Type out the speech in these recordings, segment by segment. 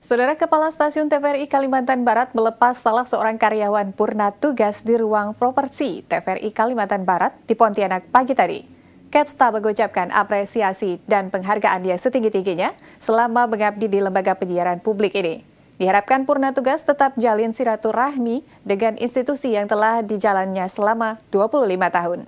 Saudara Kepala Stasiun TVRI Kalimantan Barat melepas salah seorang karyawan purna tugas di ruang properti TVRI Kalimantan Barat di Pontianak pagi tadi. Kepsta mengucapkan apresiasi dan penghargaan dia setinggi-tingginya selama mengabdi di lembaga penyiaran publik ini. Diharapkan purna tugas tetap jalin silaturahmi dengan institusi yang telah dijalannya selama 25 tahun.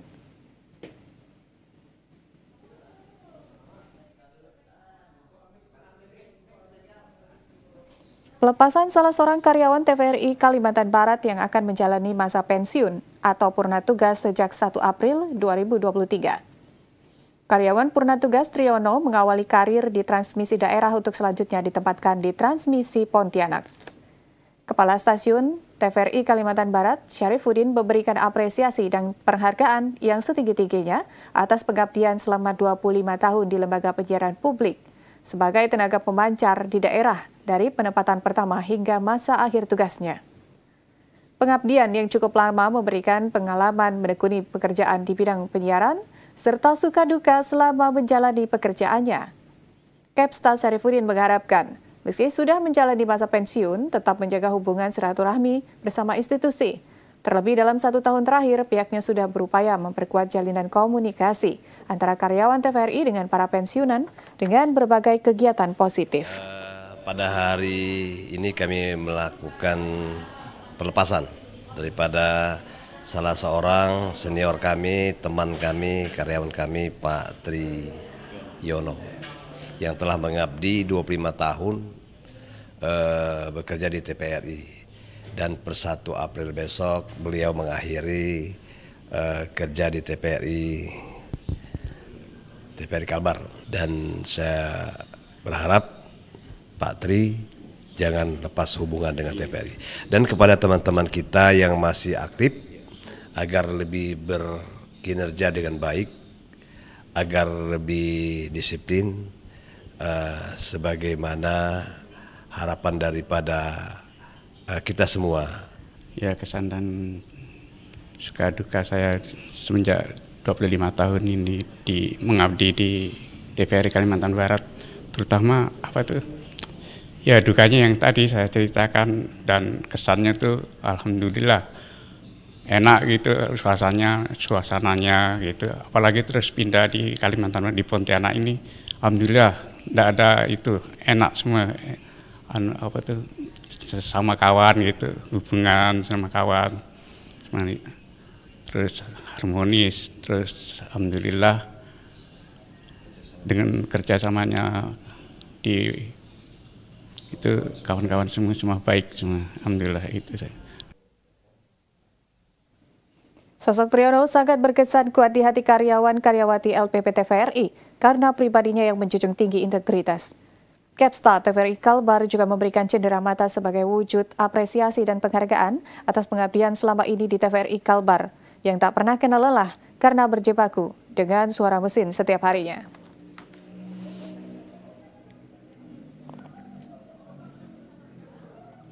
Pelepasan salah seorang karyawan TVRI Kalimantan Barat yang akan menjalani masa pensiun atau purna tugas sejak 1 April 2023. Karyawan purna tugas Triyono mengawali karir di transmisi daerah untuk selanjutnya ditempatkan di transmisi Pontianak. Kepala Stasiun TVRI Kalimantan Barat, Syarifuddin memberikan apresiasi dan penghargaan yang setinggi-tingginya atas pengabdian selama 25 tahun di Lembaga Penyiaran Publik – sebagai tenaga pemancar di daerah dari penempatan pertama hingga masa akhir tugasnya. Pengabdian yang cukup lama memberikan pengalaman menekuni pekerjaan di bidang penyiaran serta suka duka selama menjalani pekerjaannya. Kepsta Sarifudin mengharapkan, meski sudah menjalani masa pensiun, tetap menjaga hubungan silaturahmi bersama institusi, Terlebih dalam satu tahun terakhir, pihaknya sudah berupaya memperkuat jalinan komunikasi antara karyawan TVRI dengan para pensiunan dengan berbagai kegiatan positif. Eh, pada hari ini kami melakukan pelepasan daripada salah seorang senior kami, teman kami, karyawan kami Pak Tri Yono yang telah mengabdi 25 tahun eh, bekerja di TPRI dan per 1 April besok beliau mengakhiri uh, kerja di TPRI TPRI Kalbar dan saya berharap Pak Tri jangan lepas hubungan dengan TPRI dan kepada teman-teman kita yang masih aktif agar lebih berkinerja dengan baik agar lebih disiplin uh, sebagaimana harapan daripada uh, kita semua. Ya kesan dan suka duka saya semenjak 25 tahun ini di mengabdi di TVRI Kalimantan Barat terutama apa tuh ya dukanya yang tadi saya ceritakan dan kesannya tuh alhamdulillah enak gitu suasananya suasananya gitu apalagi terus pindah di Kalimantan Barat di Pontianak ini alhamdulillah tidak ada itu enak semua eh, anu, apa tuh sama kawan gitu hubungan sama kawan terus harmonis terus alhamdulillah dengan kerjasamanya di itu kawan-kawan semua semua baik semua alhamdulillah itu saya Sosok Triyono sangat berkesan kuat di hati karyawan-karyawati LPP TVRI karena pribadinya yang menjunjung tinggi integritas. Kepsta TVRI Kalbar juga memberikan cendera mata sebagai wujud apresiasi dan penghargaan atas pengabdian selama ini di TVRI Kalbar yang tak pernah kenal lelah karena berjebaku dengan suara mesin setiap harinya.